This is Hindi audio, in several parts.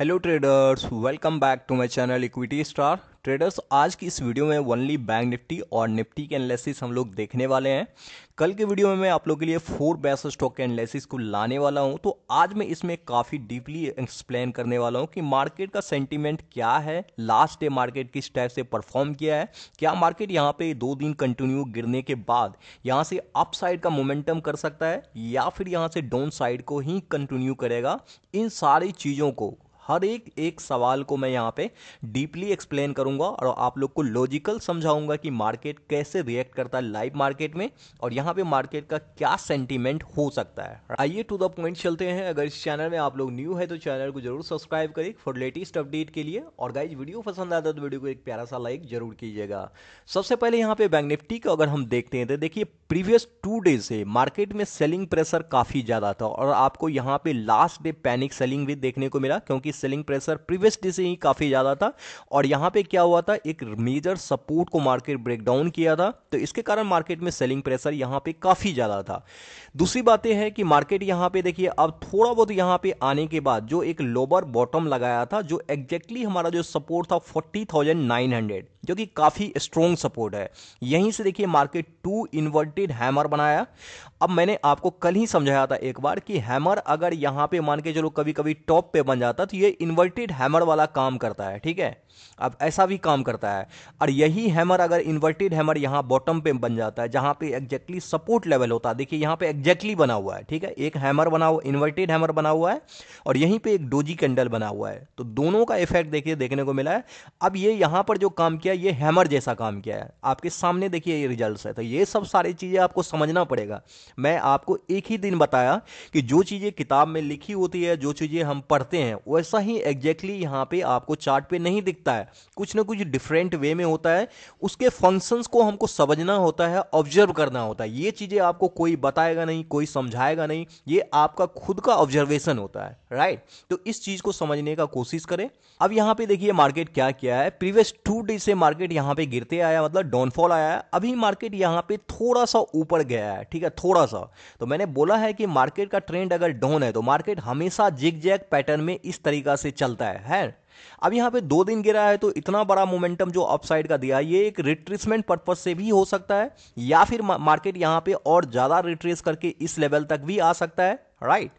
Hello traders welcome back to my channel Equity Star Traders आज की इस वीडियो में ओनली बैंक निफ्टी और निफ्टी के एनालिसिस हम लोग देखने वाले हैं कल के वीडियो में मैं आप लोगों के लिए फोर बेस्ट स्टॉक के एनालिसिस को लाने वाला हूं तो आज मैं इसमें काफ़ी डीपली एक्सप्लेन करने वाला हूं कि मार्केट का सेंटिमेंट क्या है लास्ट डे मार्केट किस टाइप से परफॉर्म किया है क्या मार्केट यहाँ पर दो दिन कंटिन्यू गिरने के बाद यहाँ से अप साइड का मोमेंटम कर सकता है या फिर यहाँ से डाउन साइड को ही कंटिन्यू करेगा इन सारी चीज़ों को हर एक एक सवाल को मैं यहाँ पे डीपली एक्सप्लेन करूंगा और आप लोग को लॉजिकल समझाऊंगा कि मार्केट कैसे रिएक्ट करता है लाइव मार्केट में और यहाँ पे मार्केट का क्या सेंटिमेंट हो सकता है आइए टू द पॉइंट चलते हैं अगर इस चैनल में आप लोग न्यू है तो चैनल को जरूर सब्सक्राइब करें फॉर लेटेस्ट अपडेट के लिए और गाइज वीडियो पसंद आता है तो वीडियो को एक प्यारा सा लाइक जरूर कीजिएगा सबसे पहले यहाँ पे बैंक निफ्टी का अगर हम देखते हैं तो देखिए प्रीवियस टू डेज से मार्केट में सेलिंग प्रेशर काफी ज्यादा था और आपको यहाँ पे लास्ट डे पैनिक सेलिंग भी देखने को मिला क्योंकि सेलिंग प्रेशर प्रीवियस डे से ही काफ़ी ज़्यादा था और यहां पे क्या हुआ था एक मेजर सपोर्ट को मार्केट ब्रेकडाउन किया था तो इसके कारण मार्केट में सेलिंग प्रेशर यहां पे काफ़ी ज़्यादा था दूसरी बात यह है कि मार्केट यहां पे देखिए अब थोड़ा बहुत यहां पे आने के बाद जो एक लोअर बॉटम लगाया था जो एग्जैक्टली हमारा जो सपोर्ट था फोर्टी जो कि काफ़ी स्ट्रॉन्ग सपोर्ट है यहीं से देखिए मार्केट टू इन्वर्टेड हैमर बनाया अब मैंने आपको कल ही समझाया था एक बार कि हैमर अगर यहाँ पे मान के चलो कभी कभी टॉप पे बन जाता तो ये इन्वर्टेड हैमर वाला काम करता है ठीक है अब ऐसा भी काम करता है और यही हैमर अगर इन्वर्टेड हैमर यहाँ बॉटम पे बन जाता है जहाँ पे एग्जैक्टली सपोर्ट लेवल होता है देखिए यहाँ पे एग्जैक्टली बना हुआ है ठीक है एक हैमर बना हुआ इन्वर्टेड हैमर बना हुआ है और यहीं पर एक डोजी कैंडल बना हुआ है तो दोनों का इफेक्ट देखिए देखने को मिला है अब ये यहाँ पर जो काम किया ये हैमर जैसा काम किया है आपके सामने देखिए ये रिजल्ट है तो ये सब सारी चीज़ें आपको समझना पड़ेगा मैं आपको एक ही दिन बताया कि जो चीज़ें किताब में लिखी होती है जो चीज़ें हम पढ़ते हैं वैसा ही एग्जैक्टली यहां पे आपको चार्ट पे नहीं दिखता है कुछ ना कुछ डिफरेंट वे में होता है उसके फंक्शंस को हमको समझना होता है ऑब्जर्व करना होता है ये चीज़ें आपको कोई बताएगा नहीं कोई समझाएगा नहीं ये आपका खुद का ऑब्जर्वेशन होता है राइट तो इस चीज़ को समझने का कोशिश करें अब यहां पर देखिए मार्केट क्या किया है प्रीवियस टू डे से मार्केट यहां पर गिरते आया मतलब डाउनफॉल आया है अभी मार्केट यहाँ पे थोड़ा सा ऊपर गया है ठीक है थोड़ा थोड़ा सा तो मैंने बोला है कि मार्केट का ट्रेंड अगर डाउन है तो मार्केट हमेशा जिग जैग पैटर्न में इस तरीका से चलता है, है? अब यहां पे दो दिन गिरा है तो इतना बड़ा मोमेंटम जो अपसाइड का दिया ये एक रिट्रेसमेंट पर्पज से भी हो सकता है या फिर मार्केट यहां पे और ज़्यादा रिट्रेस करके इस लेवल तक भी आ सकता है राइट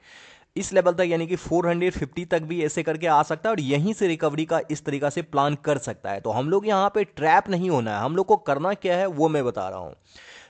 इस लेवल तक यानी कि 450 तक भी ऐसे करके आ सकता है और यहीं से रिकवरी का इस तरीका से प्लान कर सकता है तो हम लोग यहां पे ट्रैप नहीं होना है हम लोग को करना क्या है वो मैं बता रहा हूं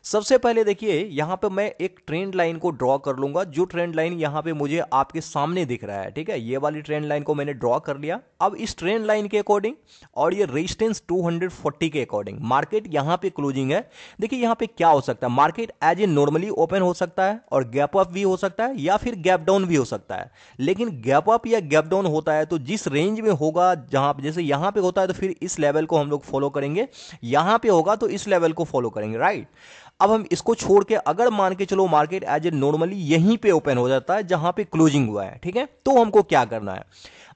सबसे पहले देखिए यहां पे मैं एक ट्रेंड लाइन को ड्रॉ कर लूंगा जो ट्रेंड लाइन यहां पे मुझे आपके सामने दिख रहा है ठीक है ये वाली ट्रेंड लाइन को मैंने ड्रॉ कर लिया अब इस ट्रेंड लाइन के अकॉर्डिंग और ये रेजिस्टेंस 240 के अकॉर्डिंग मार्केट यहां पे क्लोजिंग है देखिए यहां पे क्या हो सकता है market as a normally open हो सकता है और गैप अप भी हो सकता है या फिर गैप डाउन भी हो सकता है लेकिन गैप अप या गैप डाउन होता है तो जिस रेंज में होगा जहां जैसे यहां पर होता है तो फिर इस लेवल को हम लोग फॉलो करेंगे यहां पर होगा तो इस लेवल को फॉलो करेंगे राइट अब हम इसको छोड़ के अगर मान के चलो मार्केट एज ए नॉर्मली यहीं पे ओपन हो जाता है जहां पे क्लोजिंग हुआ है ठीक है तो हमको क्या करना है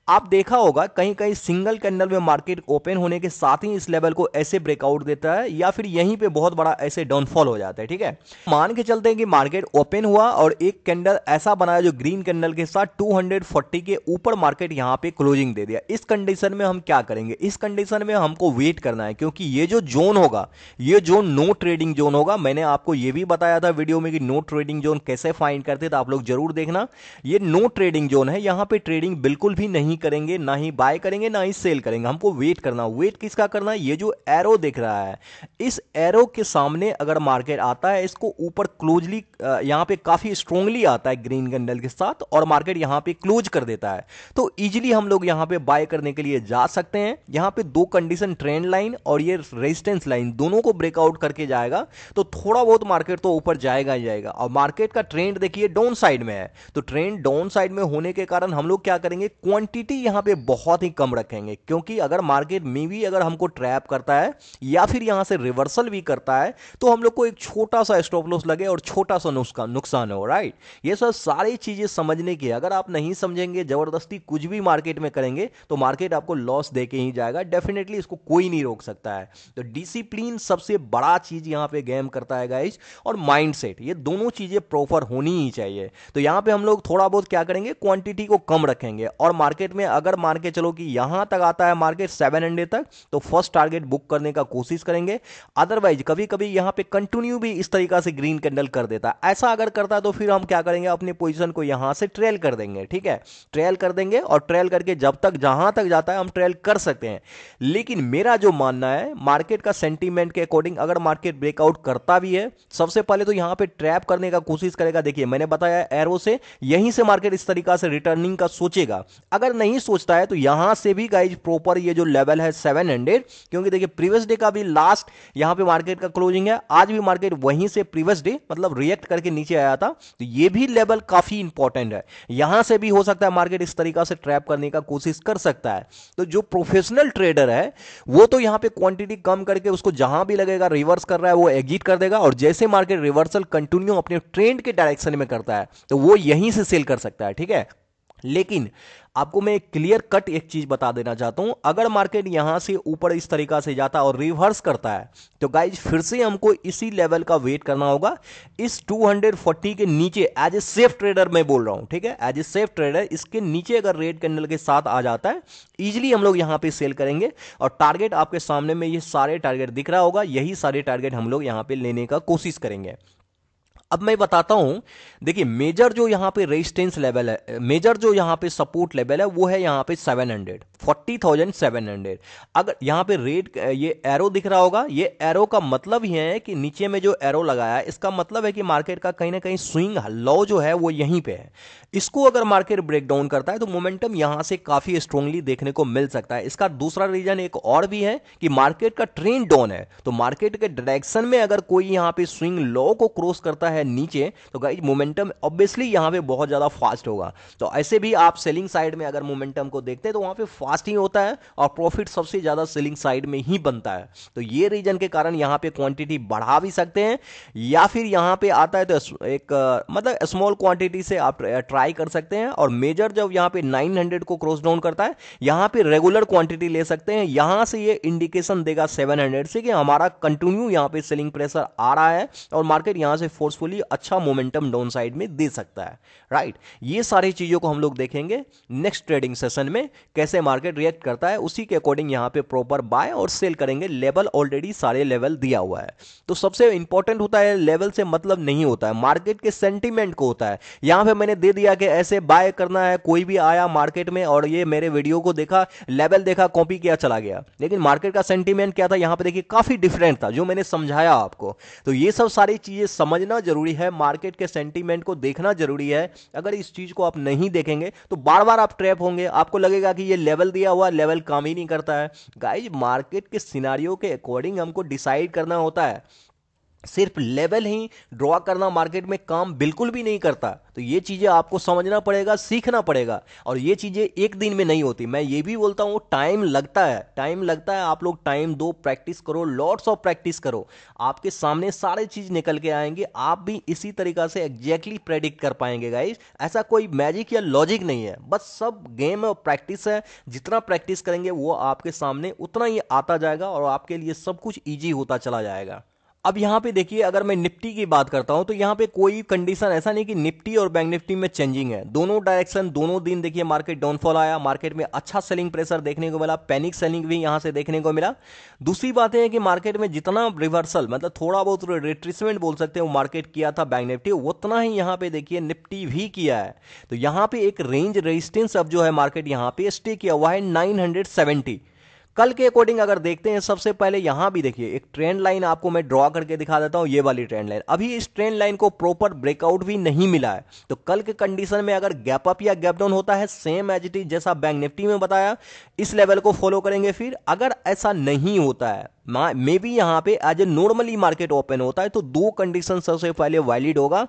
आप देखा होगा कहीं कहीं सिंगल कैंडल में मार्केट ओपन होने के साथ ही इस लेवल को ऐसे ब्रेकआउट देता है या फिर यहीं पे बहुत बड़ा ऐसे डाउनफॉल हो जाता है ठीक है मान के चलते हैं कि मार्केट ओपन हुआ और एक कैंडल ऐसा बनाया जो ग्रीन कैंडल के साथ 240 के ऊपर मार्केट यहां पे क्लोजिंग दे दिया इस कंडीशन में हम क्या करेंगे इस कंडीशन में हमको वेट करना है क्योंकि ये जो जोन होगा ये जोन नो ट्रेडिंग जोन होगा मैंने आपको ये भी बताया था वीडियो में कि नो ट्रेडिंग जोन कैसे फाइंड करते तो आप लोग जरूर देखना ये नो ट्रेडिंग जोन है यहां पर ट्रेडिंग बिल्कुल भी नहीं नहीं करेंगे ना ही बाय करेंगे ना ही सेल करेंगे हमको वेट करना वेट किसका करना ये जो एरो दिख रहा है इस एरो के सामने अगर मार्केट आता है इसको ऊपर क्लोजली यहां पे काफ़ी स्ट्रोंगली आता है ग्रीन कैंडल के साथ और मार्केट यहां पे क्लोज कर देता है तो इजिली हम लोग यहां पे बाय करने के लिए जा सकते हैं यहां पे दो कंडीशन ट्रेंड लाइन और ये रेजिस्टेंस लाइन दोनों को ब्रेकआउट करके जाएगा तो थोड़ा बहुत मार्केट तो ऊपर जाएगा ही जाएगा और मार्केट का ट्रेंड देखिए डाउन साइड में है तो ट्रेंड डाउन साइड में होने के कारण हम लोग क्या करेंगे क्वांटिटी प्रोबेबिलिटी यहाँ पे बहुत ही कम रखेंगे क्योंकि अगर मार्केट में भी अगर हमको ट्रैप करता है या फिर यहाँ से रिवर्सल भी करता है तो हम लोग को एक छोटा सा स्टॉप लॉस लगे और छोटा सा नुकसान नुकसान हो राइट ये सब सारी चीज़ें समझने की अगर आप नहीं समझेंगे ज़बरदस्ती कुछ भी मार्केट में करेंगे तो मार्केट आपको लॉस दे के ही जाएगा डेफिनेटली इसको कोई नहीं रोक सकता है तो डिसिप्लिन सबसे बड़ा चीज़ यहाँ पे गेम करता है गाइज और माइंड ये दोनों चीज़ें प्रॉपर होनी ही चाहिए तो यहाँ पे हम लोग थोड़ा बहुत क्या करेंगे क्वांटिटी को कम रखेंगे और मार्केट में अगर मान के चलो कि यहां तक आता है मार्केट सेवन हंड्रेड तक तो फर्स्ट टारगेट बुक करने का कोशिश करेंगे अदरवाइज कभी कभी यहां पे कंटिन्यू भी इस तरीका से ग्रीन कैंडल कर देता है ऐसा अगर करता है तो फिर हम क्या करेंगे अपनी पोजिशन को यहां से ट्रेल कर देंगे ठीक है ट्रेल कर देंगे और ट्रेल करके जब तक जहां तक जाता है हम ट्रेल कर सकते हैं लेकिन मेरा जो मानना है मार्केट का सेंटीमेंट के अकॉर्डिंग अगर मार्केट ब्रेकआउट करता भी है सबसे पहले तो यहां पे ट्रैप करने का कोशिश करेगा देखिए मैंने बताया एरो से यहीं से मार्केट इस तरीका से रिटर्निंग का सोचेगा अगर नहीं नहीं सोचता है तो यहां से भी गाइज प्रॉपर ये जो लेवल है सेवन हंड्रेड क्योंकि देखिए प्रीवियस डे का भी लास्ट यहां पे मार्केट का क्लोजिंग है आज भी मार्केट वहीं से प्रीवियस डे मतलब रिएक्ट करके नीचे आया था तो ये भी लेवल काफी इंपॉर्टेंट है यहां से भी हो सकता है मार्केट इस तरीका से ट्रैप करने का कोशिश कर सकता है तो जो प्रोफेशनल ट्रेडर है वो तो यहां पर क्वांटिटी कम करके उसको जहां भी लगेगा रिवर्स कर रहा है वो एग्जिट कर देगा और जैसे मार्केट रिवर्सल कंटिन्यू अपने ट्रेंड के डायरेक्शन में करता है तो वो यहीं से सेल कर सकता है ठीक है लेकिन आपको मैं एक क्लियर कट एक चीज बता देना चाहता हूं अगर मार्केट यहां से ऊपर इस तरीका से जाता है और रिवर्स करता है तो गाइज फिर से हमको इसी लेवल का वेट करना होगा इस 240 के नीचे एज ए सेफ ट्रेडर मैं बोल रहा हूं ठीक है एज ए सेफ ट्रेडर इसके नीचे अगर रेड कैंडल के साथ आ जाता है इजिली हम लोग यहां पर सेल करेंगे और टारगेट आपके सामने में ये सारे टारगेट दिख रहा होगा यही सारे टारगेट हम लोग यहां पर लेने का कोशिश करेंगे अब मैं बताता हूं देखिए मेजर जो यहां पे रेजिस्टेंस लेवल है मेजर जो यहां पे सपोर्ट लेवल है वो है यहां पे 700 40,700 अगर यहां पे रेड ये एरो दिख रहा होगा ये एरो का मतलब यह है कि नीचे में जो एरो लगाया इसका मतलब है कि मार्केट का कहीं ना कहीं स्विंग लो जो है वो यहीं पे है इसको अगर मार्केट ब्रेक डाउन करता है तो मोमेंटम यहां से काफी स्ट्रांगली देखने को मिल सकता है इसका दूसरा रीजन एक और भी है कि मार्केट का ट्रेंड डाउन है तो मार्केट के डायरेक्शन में अगर कोई यहां पे स्विंग लो को क्रॉस करता है है नीचे तो गाइज मोमेंटम ऑब्वियसली यहाँ पे बहुत ज़्यादा फास्ट होगा तो ऐसे भी आप सेलिंग साइड में अगर मोमेंटम को देखते हैं तो वहां पे फास्ट ही होता है और प्रॉफिट सबसे ज़्यादा सेलिंग साइड में ही बनता है तो ये रीजन के कारण यहाँ पे क्वांटिटी बढ़ा भी सकते हैं या फिर यहाँ पे आता है तो एक मतलब स्मॉल क्वांटिटी से आप ट्राई कर सकते हैं और मेजर जब यहाँ पे 900 को क्रॉस डाउन करता है यहाँ पे रेगुलर क्वांटिटी ले सकते हैं यहाँ से ये इंडिकेशन देगा 700 से कि हमारा कंटिन्यू यहाँ पे सेलिंग प्रेशर आ रहा है और मार्केट यहाँ से फोर्सफुल फोर्सफुली अच्छा मोमेंटम डाउन साइड में दे सकता है राइट right? ये सारी चीज़ों को हम लोग देखेंगे नेक्स्ट ट्रेडिंग सेशन में कैसे मार्केट रिएक्ट करता है उसी के अकॉर्डिंग यहां पे प्रॉपर बाय और सेल करेंगे लेवल ऑलरेडी सारे लेवल दिया हुआ है तो सबसे इंपॉर्टेंट होता है लेवल से मतलब नहीं होता है मार्केट के सेंटिमेंट को होता है यहां पर मैंने दे दिया कि ऐसे बाय करना है कोई भी आया मार्केट में और ये मेरे वीडियो को देखा लेवल देखा कॉपी किया चला गया लेकिन मार्केट का सेंटिमेंट क्या था यहां पर देखिए काफी डिफरेंट था जो मैंने समझाया आपको तो ये सब सारी चीजें समझना जरूर जरूरी है मार्केट के सेंटीमेंट को देखना जरूरी है अगर इस चीज को आप नहीं देखेंगे तो बार बार आप ट्रैप होंगे आपको लगेगा कि ये लेवल दिया हुआ लेवल काम ही नहीं करता है गाइज मार्केट के सिनारियों के अकॉर्डिंग हमको डिसाइड करना होता है सिर्फ लेवल ही ड्रॉ करना मार्केट में काम बिल्कुल भी नहीं करता तो ये चीज़ें आपको समझना पड़ेगा सीखना पड़ेगा और ये चीज़ें एक दिन में नहीं होती मैं ये भी बोलता हूँ टाइम लगता है टाइम लगता है आप लोग टाइम दो प्रैक्टिस करो लॉट्स ऑफ प्रैक्टिस करो आपके सामने सारे चीज़ निकल के आएंगे आप भी इसी तरीका से एग्जैक्टली प्रेडिक्ट कर पाएंगे गाइज ऐसा कोई मैजिक या लॉजिक नहीं है बस सब गेम और प्रैक्टिस है जितना प्रैक्टिस करेंगे वो आपके सामने उतना ही आता जाएगा और आपके लिए सब कुछ ईजी होता चला जाएगा अब यहां पे देखिए अगर मैं निफ्टी की बात करता हूं तो यहां पे कोई कंडीशन ऐसा नहीं कि निफ्टी और बैंक निफ्टी में चेंजिंग है दोनों डायरेक्शन दोनों दिन देखिए मार्केट डाउनफॉल आया मार्केट में अच्छा सेलिंग प्रेशर देखने को मिला पैनिक सेलिंग भी यहां से देखने को मिला दूसरी बात है कि मार्केट में जितना रिवर्सल मतलब थोड़ा बहुत रिट्रेसमेंट बोल सकते हैं वो मार्केट किया था बैंक निफ्टी उतना ही यहां पर देखिए निफ्टी भी किया है तो यहां पर एक रेंज रेजिस्टेंस अब जो है मार्केट यहां पर स्टे किया हुआ है नाइन कल के अकॉर्डिंग अगर देखते हैं सबसे पहले यहां भी देखिए एक ट्रेंड लाइन आपको मैं ड्रॉ करके दिखा देता हूं ये वाली ट्रेंड लाइन अभी इस ट्रेंड लाइन को प्रॉपर ब्रेकआउट भी नहीं मिला है तो कल के कंडीशन में अगर गैप अप या गैप डाउन होता है सेम एज इट इज जैसा बैंक निफ्टी में बताया इस लेवल को फॉलो करेंगे फिर अगर ऐसा नहीं होता है मे बी यहां पे as a normally market open होता है तो दो कंडीशन सबसे पहले वैलिड होगा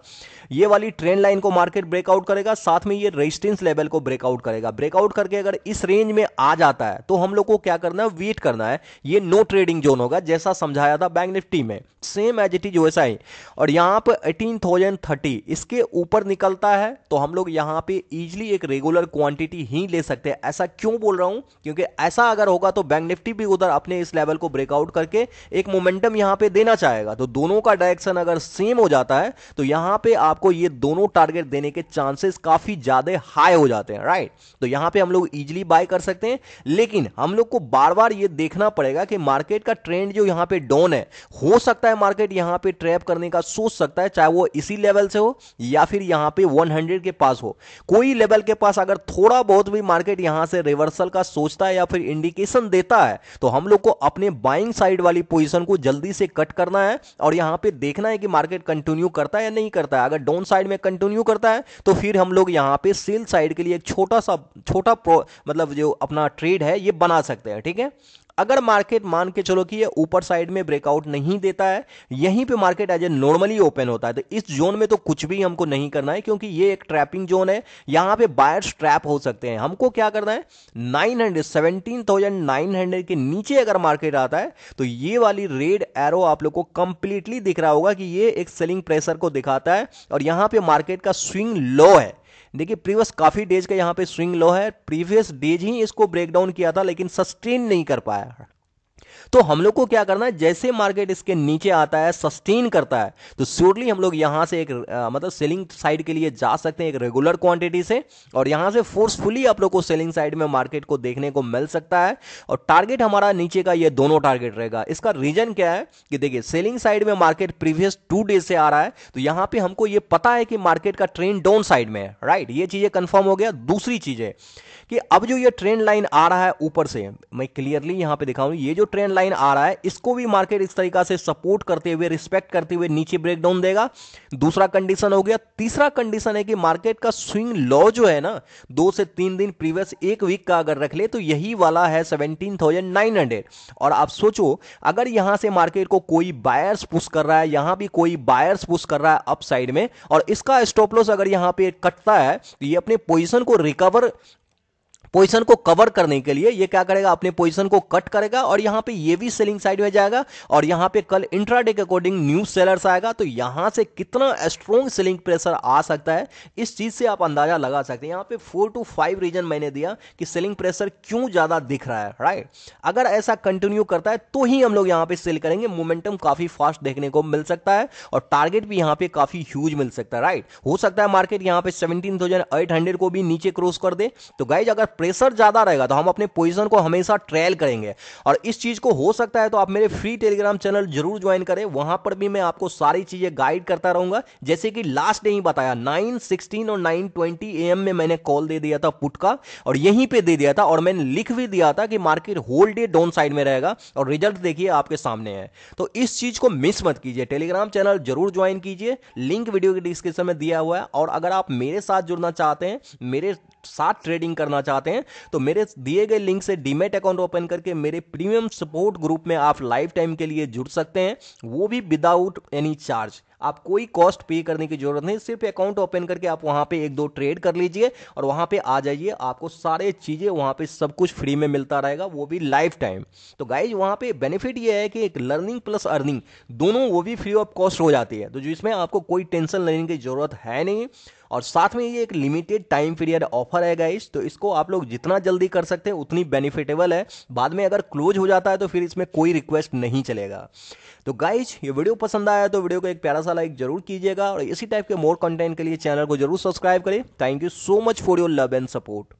ये वाली ट्रेंड लाइन को मार्केट ब्रेकआउट करेगा साथ में ये रेजिस्टेंस लेवल को ब्रेकआउट करेगा ब्रेकआउट करके अगर इस रेंज में आ जाता है तो हम लोग को क्या करना है वेट करना है ये नो ट्रेडिंग जोन होगा जैसा समझाया था बैंक निफ्टी में सेम एज इट इज वैसा ही और यहां पर एटीन थाउजेंड थर्टी इसके ऊपर निकलता है तो हम लोग यहां पर इजिली एक रेगुलर क्वांटिटी ही ले सकते हैं ऐसा क्यों बोल रहा हूं क्योंकि ऐसा अगर होगा तो बैंक निफ्टी भी उधर अपने इस लेवल को ब्रेकआउट आउट करके एक मोमेंटम यहां पे देना चाहेगा तो दोनों का डायरेक्शन अगर सेम हो जाता है तो यहां पे आपको ये दोनों टारगेट देने के चांसेस काफी ज्यादा हाई हो जाते हैं राइट तो यहां पे हम लोग इजिली बाय कर सकते हैं लेकिन हम लोग को बार बार ये देखना पड़ेगा कि मार्केट का ट्रेंड जो यहां पर डाउन है हो सकता है मार्केट यहां पर ट्रैप करने का सोच सकता है चाहे वो इसी लेवल से हो या फिर यहां पर वन के पास हो कोई लेवल के पास अगर थोड़ा बहुत भी मार्केट यहां से रिवर्सल का सोचता है या फिर इंडिकेशन देता है तो हम लोग को अपने बाइंग साइड वाली पोजीशन को जल्दी से कट करना है और यहां पे देखना है कि मार्केट कंटिन्यू करता है या नहीं करता है अगर डाउन साइड में कंटिन्यू करता है तो फिर हम लोग यहां पे सेल साइड के लिए एक छोटा सा छोटा मतलब जो अपना ट्रेड है ये बना सकते हैं ठीक है अगर मार्केट मान के चलो कि ये ऊपर साइड में ब्रेकआउट नहीं देता है यहीं पे market as a normally open होता है तो इस जोन में तो कुछ भी हमको नहीं करना है क्योंकि ये एक ट्रैपिंग जोन है यहां पे बायर्स ट्रैप हो सकते हैं हमको क्या करना है नाइन हंड्रेड के नीचे अगर मार्केट आता है तो ये वाली रेड एरो आप लोग को कंप्लीटली दिख रहा होगा कि ये एक सेलिंग प्रेशर को दिखाता है और यहां पर मार्केट का स्विंग लो है देखिए प्रीवियस काफ़ी डेज का यहाँ पे स्विंग लो है प्रीवियस डेज ही इसको ब्रेक डाउन किया था लेकिन सस्टेन नहीं कर पाया तो हम लोग को क्या करना है जैसे मार्केट इसके नीचे आता है सस्टेन करता है तो श्योरली हम लोग यहां से एक आ, मतलब सेलिंग साइड के लिए जा सकते हैं एक रेगुलर क्वांटिटी से और यहां से फोर्सफुली आप लोग को सेलिंग साइड में मार्केट को देखने को मिल सकता है और टारगेट हमारा नीचे का ये दोनों टारगेट रहेगा इसका रीजन क्या है कि देखिए सेलिंग साइड में मार्केट प्रीवियस टू डे से आ रहा है तो यहां पर हमको ये पता है कि मार्केट का ट्रेंड डाउन साइड में है राइट ये चीजें कंफर्म हो गया दूसरी चीज है कि अब जो ये ट्रेंड लाइन आ रहा है ऊपर से मैं क्लियरली यहां पे दिखाऊँ ये जो ट्रेंड लाइन लाइन आ रहा है इसको भी मार्केट इस तरीका से सपोर्ट करते हुए रिस्पेक्ट करते हुए नीचे ब्रेकडाउन देगा दूसरा कंडीशन हो गया तीसरा कंडीशन है कि मार्केट का स्विंग लो जो है ना दो से तीन दिन प्रीवियस एक वीक का अगर रख ले तो यही वाला है सेवनटीन और आप सोचो अगर यहां से मार्केट को कोई बायर्स पुश कर रहा है यहां भी कोई बायर्स पुश कर रहा है अप साइड में और इसका स्टॉपलॉस अगर यहां पर कटता है तो ये अपने पोजिशन को रिकवर पोजीशन को कवर करने के लिए ये क्या करेगा अपने पोजीशन को कट करेगा और यहां पे ये भी सेलिंग साइड में जाएगा और यहां पे कल इंट्राडे के अकॉर्डिंग न्यू सेलर्स आएगा तो यहां से कितना स्ट्रॉन्ग सेलिंग प्रेशर आ सकता है इस चीज से आप अंदाजा लगा सकते हैं यहां पे फोर टू फाइव रीजन मैंने दिया कि सेलिंग प्रेशर क्यों ज्यादा दिख रहा है राइट अगर ऐसा कंटिन्यू करता है तो ही हम लोग यहां पर सेल करेंगे मोमेंटम काफी फास्ट देखने को मिल सकता है और टारगेट भी यहां पर काफी ह्यूज मिल सकता है राइट हो सकता है मार्केट यहां पर सेवनटीन को भी नीचे क्रॉस कर दे तो गाइज अगर प्रेशर ज़्यादा रहेगा तो हम अपने पोजिशन को हमेशा ट्रायल करेंगे और इस चीज़ को हो सकता है तो आप मेरे फ्री टेलीग्राम चैनल जरूर ज्वाइन करें वहां पर भी मैं आपको सारी चीज़ें गाइड करता रहूंगा जैसे कि लास्ट डे ही बताया नाइन सिक्सटीन और नाइन ट्वेंटी ए में मैंने कॉल दे दिया था पुट का और यहीं पर दे दिया था और मैंने लिख भी दिया था कि market whole day down side में रहेगा और रिजल्ट देखिए आपके सामने है तो इस चीज़ को मिस मत कीजिए टेलीग्राम चैनल जरूर ज्वाइन कीजिए लिंक वीडियो के डिस्क्रिप्शन में दिया हुआ है और अगर आप मेरे साथ जुड़ना चाहते हैं मेरे साथ ट्रेडिंग करना चाहते हैं चाहते हैं तो मेरे दिए गए लिंक से डीमेट अकाउंट ओपन करके मेरे प्रीमियम सपोर्ट ग्रुप में आप लाइफ टाइम के लिए जुड़ सकते हैं वो भी विदाउट एनी चार्ज आप कोई कॉस्ट पे करने की जरूरत नहीं सिर्फ अकाउंट ओपन करके आप वहां पे एक दो ट्रेड कर लीजिए और वहां पे आ जाइए आपको सारे चीज़ें वहां पे सब कुछ फ्री में मिलता रहेगा वो भी लाइफ टाइम तो गाइज वहां पे बेनिफिट ये है कि एक लर्निंग प्लस अर्निंग दोनों वो भी फ्री ऑफ कॉस्ट हो जाती है तो जिसमें आपको कोई टेंशन लेने की ज़रूरत है नहीं और साथ में ये एक लिमिटेड टाइम पीरियड ऑफर है गाइज तो इसको आप लोग जितना जल्दी कर सकते हैं उतनी बेनिफिटेबल है बाद में अगर क्लोज हो जाता है तो फिर इसमें कोई रिक्वेस्ट नहीं चलेगा तो गाइज ये वीडियो पसंद आया तो वीडियो को एक प्यारा सा लाइक जरूर कीजिएगा और इसी टाइप के मोर कंटेंट के लिए चैनल को जरूर सब्सक्राइब करें thank you so much for your love and support